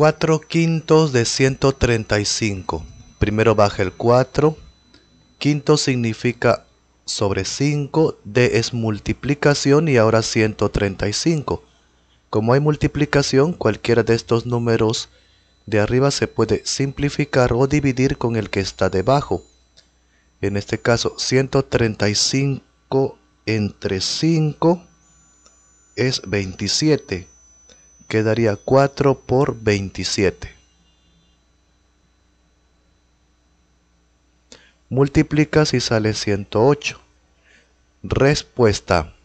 4 quintos de 135. Primero baja el 4. Quinto significa sobre 5. D es multiplicación y ahora 135. Como hay multiplicación, cualquiera de estos números de arriba se puede simplificar o dividir con el que está debajo. En este caso, 135 entre 5 es 27 quedaría 4 por 27. Multiplicas y sale 108. Respuesta.